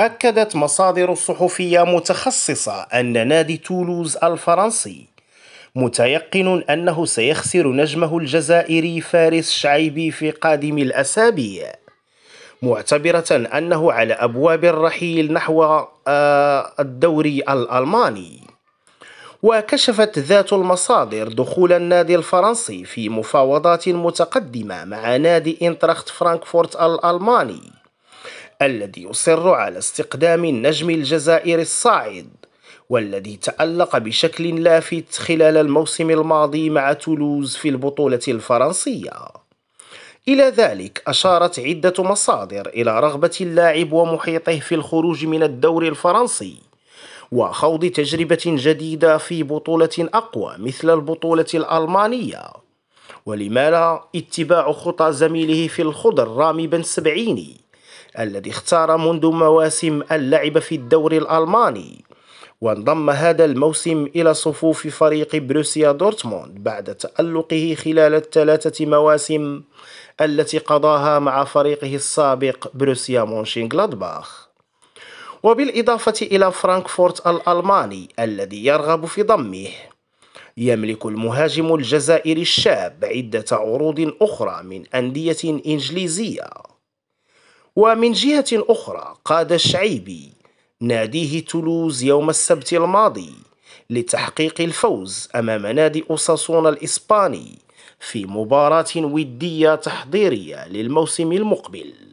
أكدت مصادر صحفية متخصصة أن نادي تولوز الفرنسي متيقن أنه سيخسر نجمه الجزائري فارس شعيبي في قادم الأسابيع معتبرة أنه على أبواب الرحيل نحو آه، الدوري الألماني وكشفت ذات المصادر دخول النادي الفرنسي في مفاوضات متقدمة مع نادي إنترخت فرانكفورت الألماني الذي يصر على استقدام النجم الجزائري الصاعد والذي تألق بشكل لافت خلال الموسم الماضي مع تولوز في البطولة الفرنسية إلى ذلك أشارت عدة مصادر إلى رغبة اللاعب ومحيطه في الخروج من الدور الفرنسي وخوض تجربة جديدة في بطولة أقوى مثل البطولة الألمانية ولما لا اتباع خطى زميله في الخضر رامي بن سبعيني الذي اختار منذ مواسم اللعب في الدوري الألماني وانضم هذا الموسم إلى صفوف فريق بروسيا دورتموند بعد تألقه خلال الثلاثة مواسم التي قضاها مع فريقه السابق بروسيا مونشينغلادباخ وبالإضافة إلى فرانكفورت الألماني الذي يرغب في ضمه يملك المهاجم الجزائري الشاب عدة عروض أخرى من أندية إنجليزية ومن جهة أخرى قاد الشعيبي ناديه تولوز يوم السبت الماضي لتحقيق الفوز أمام نادي أوساسون الإسباني في مباراة ودية تحضيرية للموسم المقبل